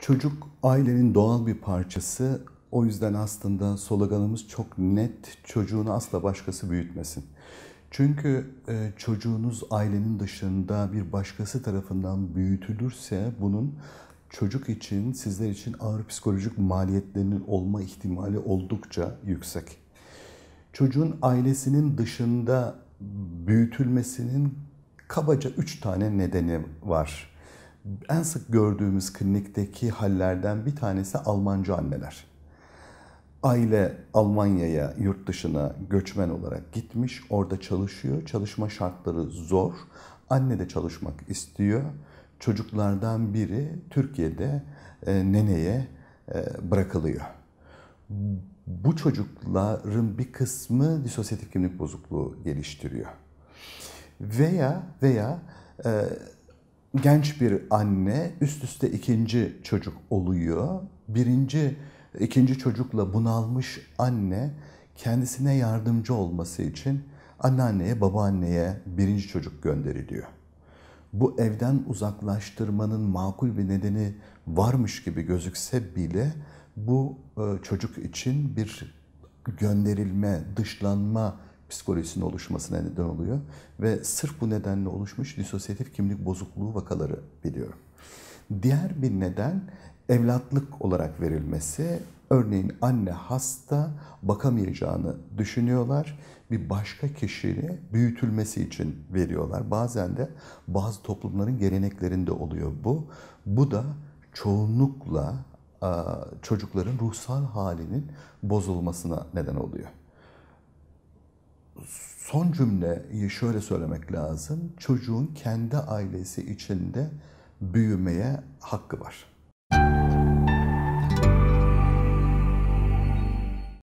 Çocuk ailenin doğal bir parçası. O yüzden aslında sloganımız çok net. Çocuğunu asla başkası büyütmesin. Çünkü e, çocuğunuz ailenin dışında bir başkası tarafından büyütülürse bunun çocuk için, sizler için ağır psikolojik maliyetlerinin olma ihtimali oldukça yüksek. Çocuğun ailesinin dışında büyütülmesinin kabaca üç tane nedeni var en sık gördüğümüz klinikteki hallerden bir tanesi Almanca anneler. Aile Almanya'ya, yurt dışına göçmen olarak gitmiş, orada çalışıyor. Çalışma şartları zor. Anne de çalışmak istiyor. Çocuklardan biri Türkiye'de e, neneye e, bırakılıyor. Bu çocukların bir kısmı disosyatif kimlik bozukluğu geliştiriyor. Veya veya e, genç bir anne üst üste ikinci çocuk oluyor. Birinci, ikinci çocukla bunalmış anne kendisine yardımcı olması için anneanneye, babaanneye birinci çocuk gönderiliyor. Bu evden uzaklaştırmanın makul bir nedeni varmış gibi gözükse bile bu e, çocuk için bir gönderilme, dışlanma psikolojisinin oluşmasına neden oluyor. Ve sırf bu nedenle oluşmuş disosyatif kimlik bozukluğu vakaları biliyorum. Diğer bir neden evlatlık olarak verilmesi. Örneğin anne hasta bakamayacağını düşünüyorlar. Bir başka kişiyle büyütülmesi için veriyorlar. Bazen de bazı toplumların geleneklerinde oluyor bu. Bu da çoğunlukla çocukların ruhsal halinin bozulmasına neden oluyor son cümleyi şöyle söylemek lazım. Çocuğun kendi ailesi içinde büyümeye hakkı var. Müzik